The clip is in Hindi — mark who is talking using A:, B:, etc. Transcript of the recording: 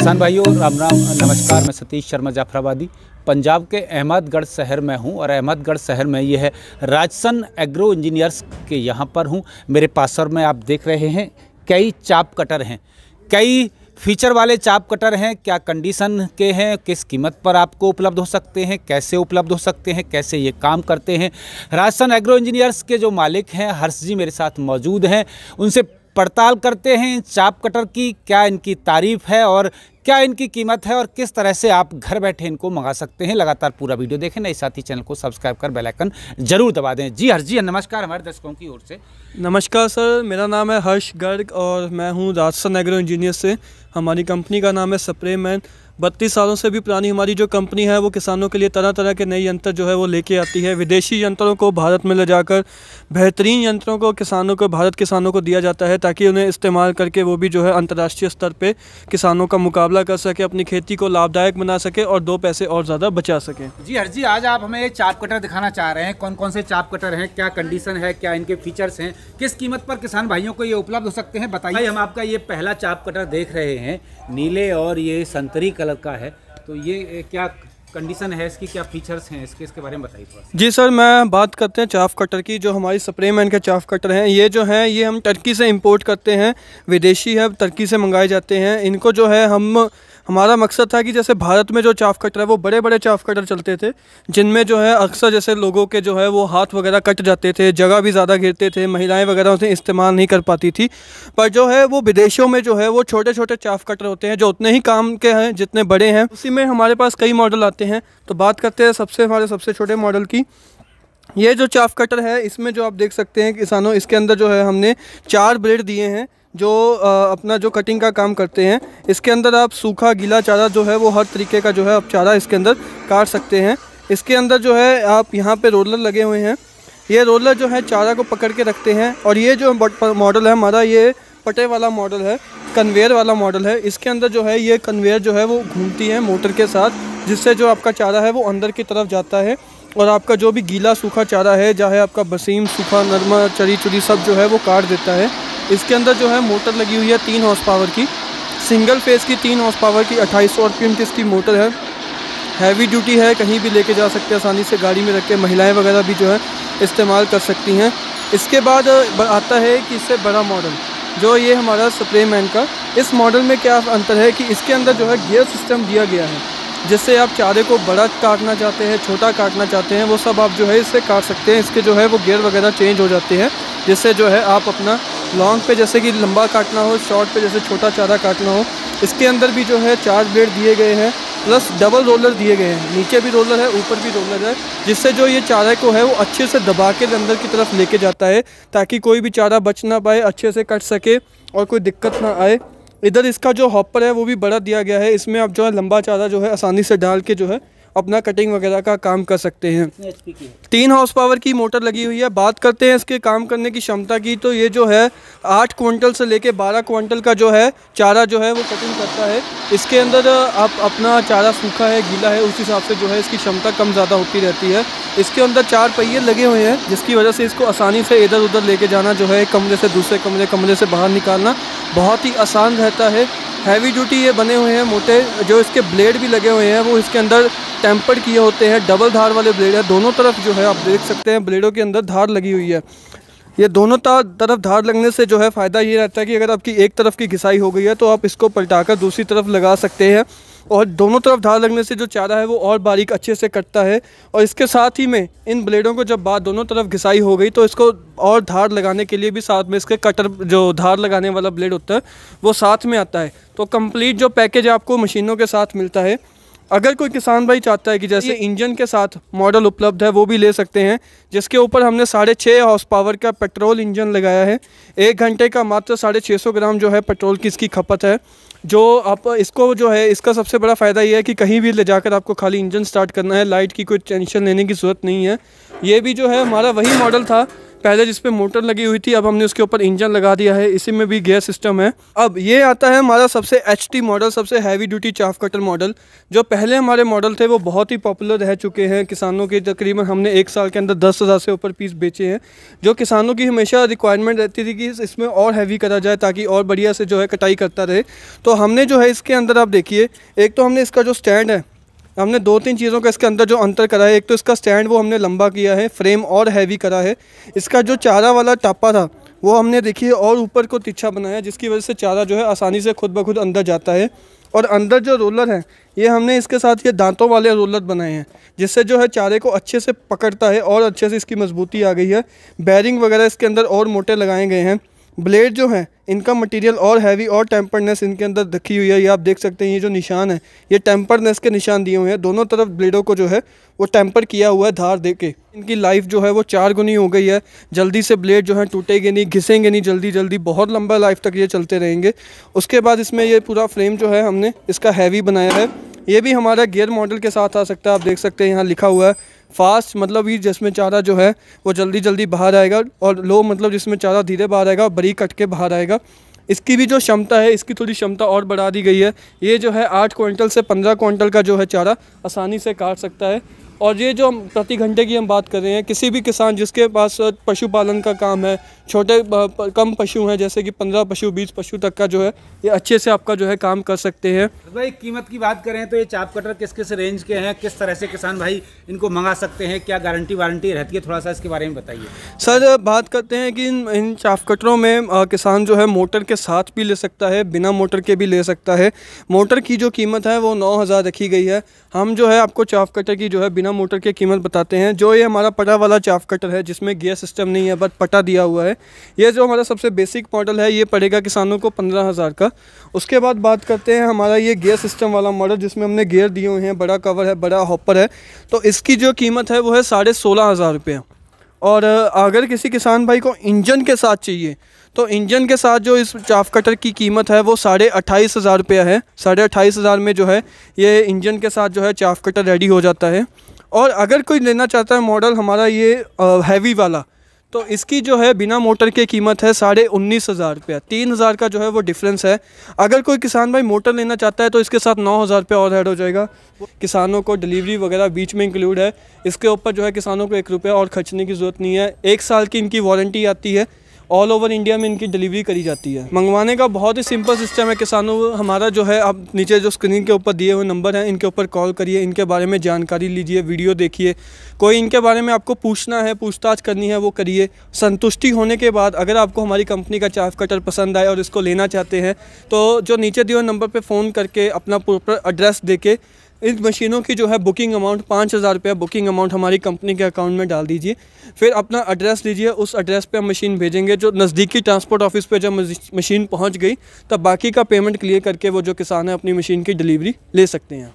A: किसान भाइयों राम राम नमस्कार मैं सतीश शर्मा जाफराबादी पंजाब के अहमदगढ़ शहर में हूँ और अहमदगढ़ शहर में ये है राजसन एग्रो इंजीनियर्स के यहाँ पर हूँ मेरे और में आप देख रहे हैं कई चाप कटर हैं कई फीचर वाले चाप कटर हैं क्या कंडीशन के हैं किस कीमत पर आपको उपलब्ध हो सकते हैं कैसे उपलब्ध हो सकते हैं कैसे ये काम करते हैं राजस्थान एग्रो इंजीनियर्स के जो मालिक हैं हर्ष जी मेरे साथ मौजूद हैं उनसे पड़ताल करते हैं इन चाप कटर की क्या इनकी तारीफ है और क्या इनकी कीमत है और किस तरह से आप घर बैठे इनको मंगा सकते हैं लगातार पूरा वीडियो देखें नए साथ ही चैनल को सब्सक्राइब कर बेल आइकन जरूर दबा दें जी हर्ष जी नमस्कार हमारे दर्शकों की ओर से नमस्कार सर मेरा नाम है हर्ष
B: गर्ग और मैं हूँ राजस्थान एग्रो इंजीनियर से हमारी कंपनी का नाम है मैन बत्तीस सालों से भी पुरानी हमारी जो कंपनी है वो किसानों के लिए तरह तरह के नए यंत्र जो है वो लेके आती है विदेशी यंत्रों को भारत में ले जाकर बेहतरीन यंत्रों को किसानों को भारत किसानों को दिया जाता है ताकि उन्हें इस्तेमाल करके वो भी जो है अंतर्राष्ट्रीय स्तर पर किसानों का मुकाबला कर सके अपनी खेती को लाभदायक बना सके और दो पैसे और ज़्यादा बचा सके
A: जी हर जी आज आप हमें चाप कटर दिखाना चाह रहे हैं कौन कौन से चाप कटर हैं क्या कंडीशन है क्या इनके फीचर्स हैं किस कीमत पर किसान भाइयों को ये उपलब्ध हो सकते हैं बताइए हम आपका ये पहला चाप कटर देख रहे हैं नीले और ये संतरी कलर कलर का है तो ये क्या कंडीशन है इसकी क्या फीचर्स हैं इसके इसके बारे में बताइए थोड़ा
B: जी सर मैं बात करते हैं चाफ कटर की जो हमारी सप्रे मैन के चाफ कटर हैं ये जो हैं ये हम टर्की से इंपोर्ट करते हैं विदेशी है टर्की से मंगाए जाते हैं इनको जो है हम हमारा मकसद था कि जैसे भारत में जो चाफ कटर है वो बड़े बड़े चाफ कटर चलते थे जिनमें जो है अक्सर जैसे लोगों के जो है वो हाथ वगैरह कट जाते थे जगह भी ज़्यादा घिरते थे महिलाएं वगैरह उसे इस्तेमाल नहीं कर पाती थी पर जो है वो विदेशों में जो है वो छोटे छोटे चाफ कटर होते हैं जो उतने ही काम के हैं जितने बड़े हैं उसी में हमारे पास कई मॉडल आते हैं तो बात करते हैं सबसे हमारे सबसे छोटे मॉडल की ये जो चाफ कटर है इसमें जो आप देख सकते हैं किसानों इसके अंदर जो है हमने चार ब्लेड दिए हैं जो अपना जो कटिंग का काम करते हैं इसके अंदर आप सूखा गीला चारा जो है वो हर तरीके का जो है आप चारा इसके अंदर काट सकते हैं इसके अंदर जो है आप यहाँ पे रोलर लगे हुए हैं ये रोलर जो है चारा को पकड़ के रखते हैं और ये जो मॉडल है हमारा ये पटे वाला मॉडल है कन्वेयर वाला मॉडल है इसके अंदर जो है ये कन्वेयर जो है वो घूमती है मोटर के साथ जिससे जो आपका चारा है वो अंदर की तरफ जाता है और आपका जो भी गीला सूखा चारा है चाहे आपका बसीम सूखा नरमा चरी चुरी सब जो है वो काट देता है इसके अंदर जो है मोटर लगी हुई है तीन हॉर्स पावर की सिंगल फेज़ की तीन हॉर्स पावर की अट्ठाईस सौ की इसकी मोटर है हैवी ड्यूटी है कहीं भी लेके जा सकते हैं आसानी से गाड़ी में रख के महिलाएँ वगैरह भी जो है इस्तेमाल कर सकती हैं इसके बाद आता है कि इससे बड़ा मॉडल जो ये हमारा स्प्रे मैन का इस मॉडल में क्या अंतर है कि इसके अंदर जो है गियर सिस्टम दिया गया है जिससे आप चारे को बड़ा काटना चाहते हैं छोटा काटना चाहते हैं वो सब आप जो है इससे काट सकते हैं इसके जो है वो गियर वगैरह चेंज हो जाते हैं जिससे जो है आप अपना लॉन्ग पे जैसे कि लंबा काटना हो शॉर्ट पे जैसे छोटा चारा काटना हो इसके अंदर भी जो है चार ब्लेड दिए गए हैं प्लस डबल रोलर दिए गए हैं नीचे भी रोलर है ऊपर भी रोलर है जिससे जो ये चारा को है वो अच्छे से दबा के अंदर की तरफ लेके जाता है ताकि कोई भी चारा बच ना पाए अच्छे से कट सके और कोई दिक्कत ना आए इधर इसका जो हॉपर है वो भी बड़ा दिया गया है इसमें आप जो है लंबा चारा जो है आसानी से डाल के जो है अपना कटिंग वगैरह का काम कर सकते हैं तीन हाउस पावर की मोटर लगी हुई है बात करते हैं इसके काम करने की क्षमता की तो ये जो है आठ क्विंटल से लेके बारह क्विंटल का जो है चारा जो है वो कटिंग करता है इसके अंदर आप अपना चारा सूखा है गीला है उस हिसाब से जो है इसकी क्षमता कम ज़्यादा होती रहती है इसके अंदर चार पहिए लगे हुए हैं जिसकी वजह से इसको आसानी से इधर उधर लेके जाना जो है कमरे से दूसरे कमरे कमरे से बाहर निकालना बहुत ही आसान रहता है हैवी ड्यूटी ये बने हुए हैं मोटे जो इसके ब्लेड भी लगे हुए हैं वो इसके अंदर टेम्पर्ड किए होते हैं डबल धार वाले ब्लेड है दोनों तरफ जो है आप देख सकते हैं ब्लेडों के अंदर धार लगी हुई है ये दोनों तरफ धार लगने से जो है फ़ायदा ये रहता है कि अगर आपकी एक तरफ की घिसाई हो गई है तो आप इसको पलटा दूसरी तरफ लगा सकते हैं और दोनों तरफ धार लगने से जो चारा है वो और बारीक अच्छे से कटता है और इसके साथ ही में इन ब्लेडों को जब बात दोनों तरफ घिसाई हो गई तो इसको और धार लगाने के लिए भी साथ में इसके कटर जो धार लगाने वाला ब्लेड होता है वो साथ में आता है तो कंप्लीट जो पैकेज आपको मशीनों के साथ मिलता है अगर कोई किसान भाई चाहता है कि जैसे इंजन के साथ मॉडल उपलब्ध है वो भी ले सकते हैं जिसके ऊपर हमने साढ़े छः हॉर्स पावर का पेट्रोल इंजन लगाया है एक घंटे का मात्र साढ़े छः सौ ग्राम जो है पेट्रोल की इसकी खपत है जो आप इसको जो है इसका सबसे बड़ा फ़ायदा ये है कि कहीं भी ले जाकर आपको खाली इंजन स्टार्ट करना है लाइट की कोई टेंशन लेने की ज़रूरत नहीं है ये भी जो है हमारा वही मॉडल था पहले जिस पे मोटर लगी हुई थी अब हमने उसके ऊपर इंजन लगा दिया है इसी में भी गैस सिस्टम है अब ये आता है हमारा सबसे एच मॉडल सबसे heavy duty chaff cutter model जो पहले हमारे मॉडल थे वो बहुत ही पॉपुलर रह चुके हैं किसानों के तकरीबन हमने एक साल के अंदर दस हज़ार से ऊपर पीस बेचे हैं जो किसानों की हमेशा रिक्वायरमेंट रहती थी कि इसमें और हैवी करा जाए ताकि और बढ़िया से जो है कटाई करता रहे तो हमने जो है इसके अंदर आप देखिए एक तो हमने इसका जो स्टैंड है हमने दो तीन चीज़ों का इसके अंदर जो अंतर करा है एक तो इसका स्टैंड वो हमने लंबा किया है फ्रेम और हैवी करा है इसका जो चारा वाला टापा था वो हमने देखिए और ऊपर को तिछा बनाया जिसकी वजह से चारा जो है आसानी से खुद ब खुद अंदर जाता है और अंदर जो रोलर है ये हमने इसके साथ ये दांतों वाले रोलर बनाए हैं जिससे जो है चारे को अच्छे से पकड़ता है और अच्छे से इसकी मजबूती आ गई है बैरिंग वगैरह इसके अंदर और मोटे लगाए गए हैं ब्लेड जो है इनका मटेरियल और हैवी और टेम्पर्डनेस इनके अंदर रखी हुई है ये आप देख सकते हैं ये जो निशान है ये टेम्पर्डनेस के निशान दिए हुए हैं दोनों तरफ ब्लेडों को जो है वो टेम्पर किया हुआ है धार दे के इनकी लाइफ जो है वो चार गुनी हो गई है जल्दी से ब्लेड जो है टूटेंगे नहीं घिसेंगे नहीं जल्दी जल्दी बहुत लंबा लाइफ तक ये चलते रहेंगे उसके बाद इसमें ये पूरा फ्रेम जो है हमने इसका हैवी बनाया है ये भी हमारा गेयर मॉडल के साथ आ सकता है आप देख सकते हैं यहाँ लिखा हुआ है फास्ट मतलब ये जिसमें चारा जो है वो जल्दी जल्दी बाहर आएगा और लो मतलब जिसमें चारा धीरे बाहर आएगा बरी कट के बाहर आएगा इसकी भी जो क्षमता है इसकी थोड़ी क्षमता और बढ़ा दी गई है ये जो है आठ क्विंटल से पंद्रह क्विंटल का जो है चारा आसानी से काट सकता है और ये जो हम प्रति घंटे की हम बात कर रहे हैं किसी भी किसान जिसके पास पशुपालन का काम है छोटे कम पशु हैं जैसे कि पंद्रह पशु बीस पशु तक का जो है ये अच्छे से आपका जो है काम कर सकते हैं
A: भाई कीमत की बात करें तो ये चाप कटर किस किस रेंज के हैं किस तरह से किसान भाई इनको मंगा सकते हैं क्या गारंटी वारंटी रहती है थोड़ा सा इसके बारे में बताइए
B: सर बात करते हैं कि इन इन चाप कटरों में किसान जो है मोटर के साथ भी ले सकता है बिना मोटर के भी ले सकता है मोटर की जो कीमत है वो नौ रखी गई है हम जो है आपको चाप कटर की जो है बिना बिना मोटर के कीमत बताते हैं जो ये हमारा पटा वाला चाफ कटर है जिसमें गियर सिस्टम नहीं है बट पटा दिया हुआ है ये जो हमारा सबसे बेसिक मॉडल है ये पड़ेगा किसानों को पंद्रह हज़ार का उसके बाद बात करते हैं हमारा ये गियर सिस्टम वाला मॉडल जिसमें हमने गियर दिए हुए हैं बड़ा कवर है बड़ा हॉपर है तो इसकी जो कीमत है वो है साढ़े सोलह हज़ार रुपये और अगर किसी किसान भाई को इंजन के साथ चाहिए तो इंजन के साथ जो इस चाफ कटर की कीमत है वो साढ़े अट्ठाईस हज़ार रुपया है साढ़े अट्ठाईस हज़ार में जो है ये इंजन के साथ जो है चाफ कटर रेडी हो जाता है और अगर कोई लेना चाहता है मॉडल हमारा ये हैवी वाला तो इसकी जो है बिना मोटर के कीमत है साढ़े उन्नीस हज़ार रुपया तीन हज़ार का जो है वो डिफरेंस है अगर कोई किसान भाई मोटर लेना चाहता है तो इसके साथ नौ हज़ार रुपया और ऐड हो जाएगा किसानों को डिलीवरी वगैरह बीच में इंक्लूड है इसके ऊपर जो है किसानों को एक रुपया और खर्चने की ज़रूरत नहीं है एक साल की इनकी वारंटी आती है ऑल ओवर इंडिया में इनकी डिलीवरी करी जाती है मंगवाने का बहुत ही सिंपल सिस्टम है किसानों हमारा जो है आप नीचे जो स्क्रीन के ऊपर दिए हुए नंबर हैं इनके ऊपर कॉल करिए इनके बारे में जानकारी लीजिए वीडियो देखिए कोई इनके बारे में आपको पूछना है पूछताछ करनी है वो करिए संतुष्टि होने के बाद अगर आपको हमारी कंपनी का चाफ कटर पसंद आए और इसको लेना चाहते हैं तो जो नीचे दिए हुए नंबर पर फ़ोन करके अपना प्रॉपर एड्रेस दे के इन मशीनों की जो है बुकिंग अमाउंट पाँच हज़ार रुपया बुकिंग अमाउंट हमारी कंपनी के अकाउंट में डाल दीजिए फिर अपना एड्रेस दीजिए उस एड्रेस पे हम मशीन भेजेंगे जो नज़दीकी ट्रांसपोर्ट ऑफिस पे जब मशीन पहुंच गई तब बाकी का पेमेंट क्लियर करके वो जो किसान है अपनी मशीन की डिलीवरी ले सकते हैं